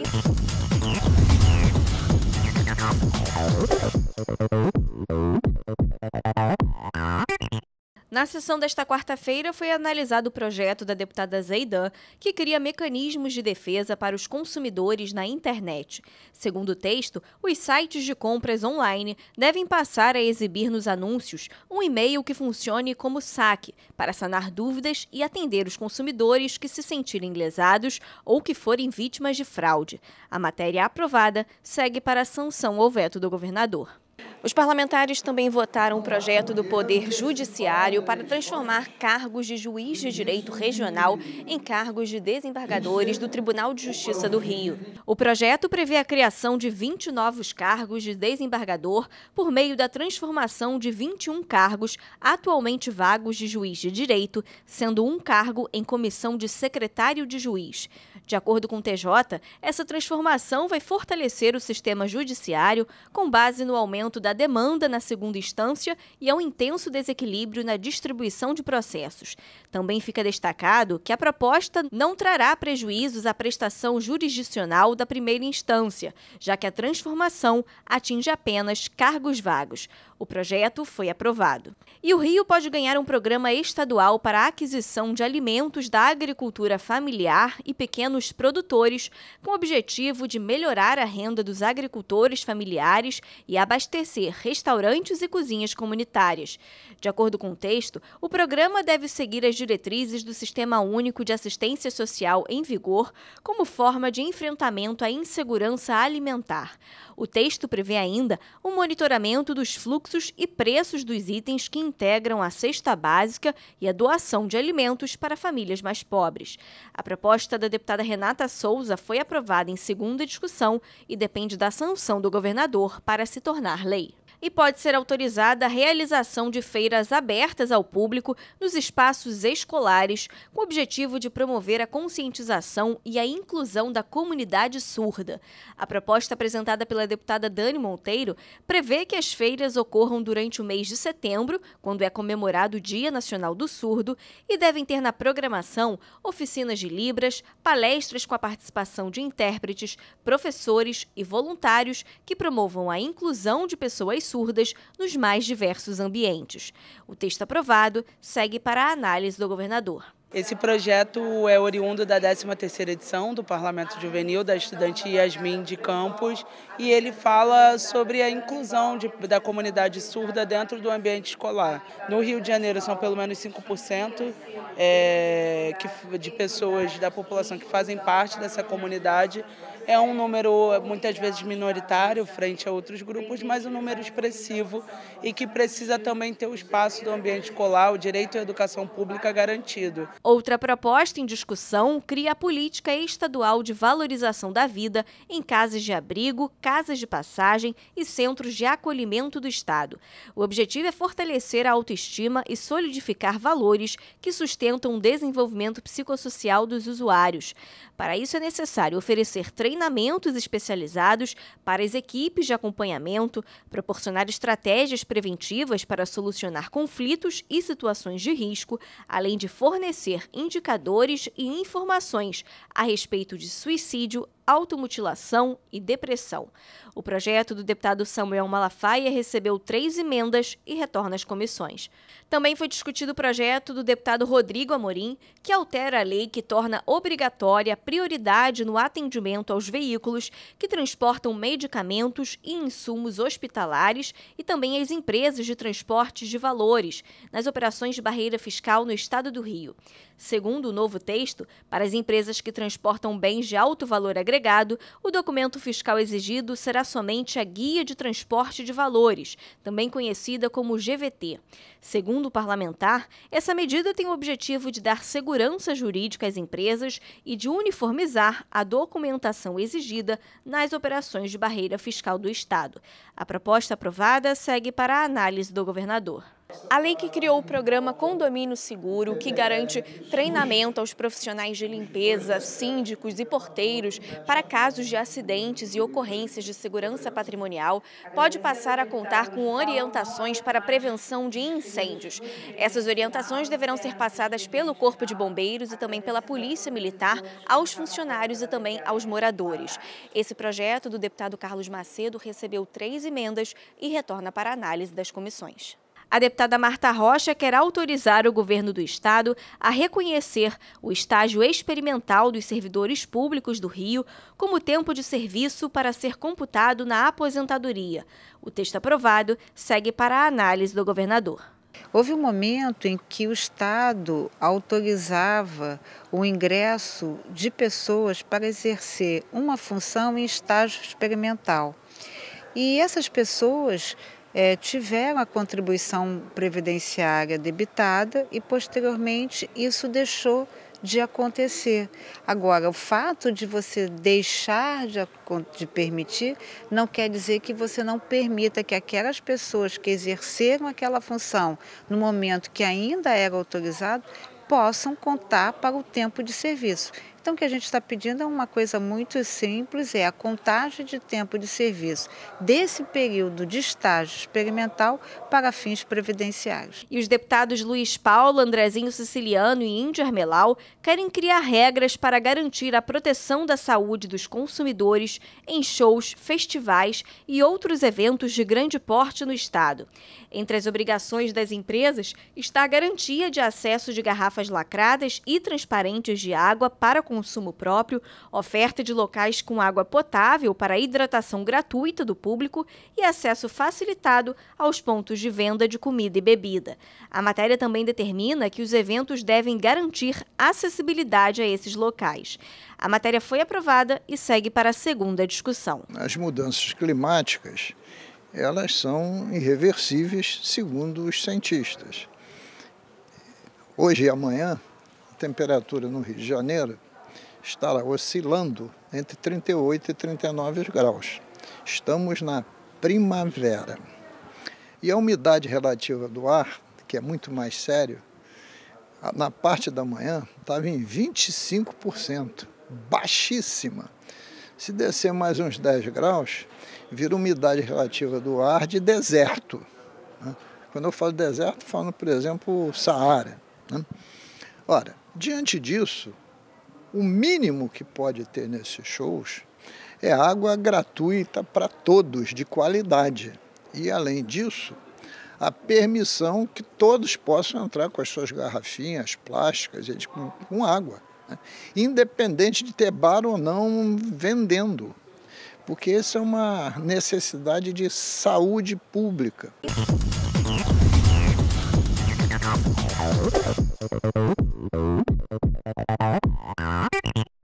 Thank you. Na sessão desta quarta-feira foi analisado o projeto da deputada Zeidan, que cria mecanismos de defesa para os consumidores na internet. Segundo o texto, os sites de compras online devem passar a exibir nos anúncios um e-mail que funcione como saque, para sanar dúvidas e atender os consumidores que se sentirem lesados ou que forem vítimas de fraude. A matéria aprovada segue para a sanção ou veto do governador. Os parlamentares também votaram um projeto do Poder Judiciário para transformar cargos de juiz de direito regional em cargos de desembargadores do Tribunal de Justiça do Rio. O projeto prevê a criação de 20 novos cargos de desembargador por meio da transformação de 21 cargos atualmente vagos de juiz de direito, sendo um cargo em comissão de secretário de juiz. De acordo com o TJ, essa transformação vai fortalecer o sistema judiciário com base no aumento da demanda na segunda instância e ao intenso desequilíbrio na distribuição de processos. Também fica destacado que a proposta não trará prejuízos à prestação jurisdicional da primeira instância, já que a transformação atinge apenas cargos vagos. O projeto foi aprovado. E o Rio pode ganhar um programa estadual para a aquisição de alimentos da agricultura familiar e pequeno pequenos produtores, com o objetivo de melhorar a renda dos agricultores familiares e abastecer restaurantes e cozinhas comunitárias. De acordo com o texto, o programa deve seguir as diretrizes do Sistema Único de Assistência Social em vigor como forma de enfrentamento à insegurança alimentar. O texto prevê ainda o um monitoramento dos fluxos e preços dos itens que integram a cesta básica e a doação de alimentos para famílias mais pobres. A proposta da deputada Renata Souza foi aprovada em segunda discussão e depende da sanção do governador para se tornar lei e pode ser autorizada a realização de feiras abertas ao público nos espaços escolares, com o objetivo de promover a conscientização e a inclusão da comunidade surda. A proposta apresentada pela deputada Dani Monteiro prevê que as feiras ocorram durante o mês de setembro, quando é comemorado o Dia Nacional do Surdo, e devem ter na programação oficinas de libras, palestras com a participação de intérpretes, professores e voluntários que promovam a inclusão de pessoas surdas surdas nos mais diversos ambientes. O texto aprovado segue para a análise do governador. Esse projeto é oriundo da 13ª edição do Parlamento Juvenil da estudante Yasmin de Campos e ele fala sobre a inclusão de, da comunidade surda dentro do ambiente escolar. No Rio de Janeiro são pelo menos 5% é, que, de pessoas da população que fazem parte dessa comunidade. É um número muitas vezes minoritário frente a outros grupos, mas um número expressivo e que precisa também ter o espaço do ambiente escolar, o direito à educação pública garantido. Outra proposta em discussão cria a política estadual de valorização da vida em casas de abrigo, casas de passagem e centros de acolhimento do Estado. O objetivo é fortalecer a autoestima e solidificar valores que sustentam o desenvolvimento psicossocial dos usuários. Para isso, é necessário oferecer treinamentos especializados para as equipes de acompanhamento, proporcionar estratégias preventivas para solucionar conflitos e situações de risco, além de fornecer fornecer indicadores e informações a respeito de suicídio automutilação e depressão. O projeto do deputado Samuel Malafaia recebeu três emendas e retorna às comissões. Também foi discutido o projeto do deputado Rodrigo Amorim, que altera a lei que torna obrigatória prioridade no atendimento aos veículos que transportam medicamentos e insumos hospitalares e também às empresas de transportes de valores nas operações de barreira fiscal no estado do Rio. Segundo o novo texto, para as empresas que transportam bens de alto valor agregado, o documento fiscal exigido será somente a Guia de Transporte de Valores, também conhecida como GVT. Segundo o parlamentar, essa medida tem o objetivo de dar segurança jurídica às empresas e de uniformizar a documentação exigida nas operações de barreira fiscal do Estado. A proposta aprovada segue para a análise do governador. A lei que criou o programa Condomínio Seguro, que garante treinamento aos profissionais de limpeza, síndicos e porteiros para casos de acidentes e ocorrências de segurança patrimonial, pode passar a contar com orientações para prevenção de incêndios. Essas orientações deverão ser passadas pelo Corpo de Bombeiros e também pela Polícia Militar aos funcionários e também aos moradores. Esse projeto do deputado Carlos Macedo recebeu três emendas e retorna para análise das comissões a deputada Marta Rocha quer autorizar o governo do estado a reconhecer o estágio experimental dos servidores públicos do Rio como tempo de serviço para ser computado na aposentadoria. O texto aprovado segue para a análise do governador. Houve um momento em que o Estado autorizava o ingresso de pessoas para exercer uma função em estágio experimental. E essas pessoas é, tiveram a contribuição previdenciária debitada e, posteriormente, isso deixou de acontecer. Agora, o fato de você deixar de, de, permitir não quer dizer que você não permita que aquelas pessoas que exerceram aquela função no momento que ainda era autorizado possam contar para o tempo de serviço. Então, o que a gente está pedindo é uma coisa muito simples, é a contagem de tempo de serviço desse período de estágio experimental para fins previdenciários. E os deputados Luiz Paulo, Andrezinho Siciliano e Índio Armelau querem criar regras para garantir a proteção da saúde dos consumidores em shows, festivais e outros eventos de grande porte no estado. Entre as obrigações das empresas está a garantia de acesso de garrafas lacradas e transparentes de água para consumidores consumo próprio, oferta de locais com água potável para hidratação gratuita do público e acesso facilitado aos pontos de venda de comida e bebida. A matéria também determina que os eventos devem garantir acessibilidade a esses locais. A matéria foi aprovada e segue para a segunda discussão. As mudanças climáticas, elas são irreversíveis, segundo os cientistas. Hoje e amanhã, a temperatura no Rio de Janeiro está oscilando entre 38 e 39 graus. Estamos na primavera. E a umidade relativa do ar, que é muito mais sério, na parte da manhã estava em 25%, baixíssima. Se descer mais uns 10 graus, vira umidade relativa do ar de deserto. Né? Quando eu falo deserto, falo, por exemplo, Saara. Né? Ora, diante disso, o mínimo que pode ter nesses shows é água gratuita para todos, de qualidade. E, além disso, a permissão que todos possam entrar com as suas garrafinhas plásticas com, com água, né? independente de ter bar ou não vendendo, porque essa é uma necessidade de saúde pública.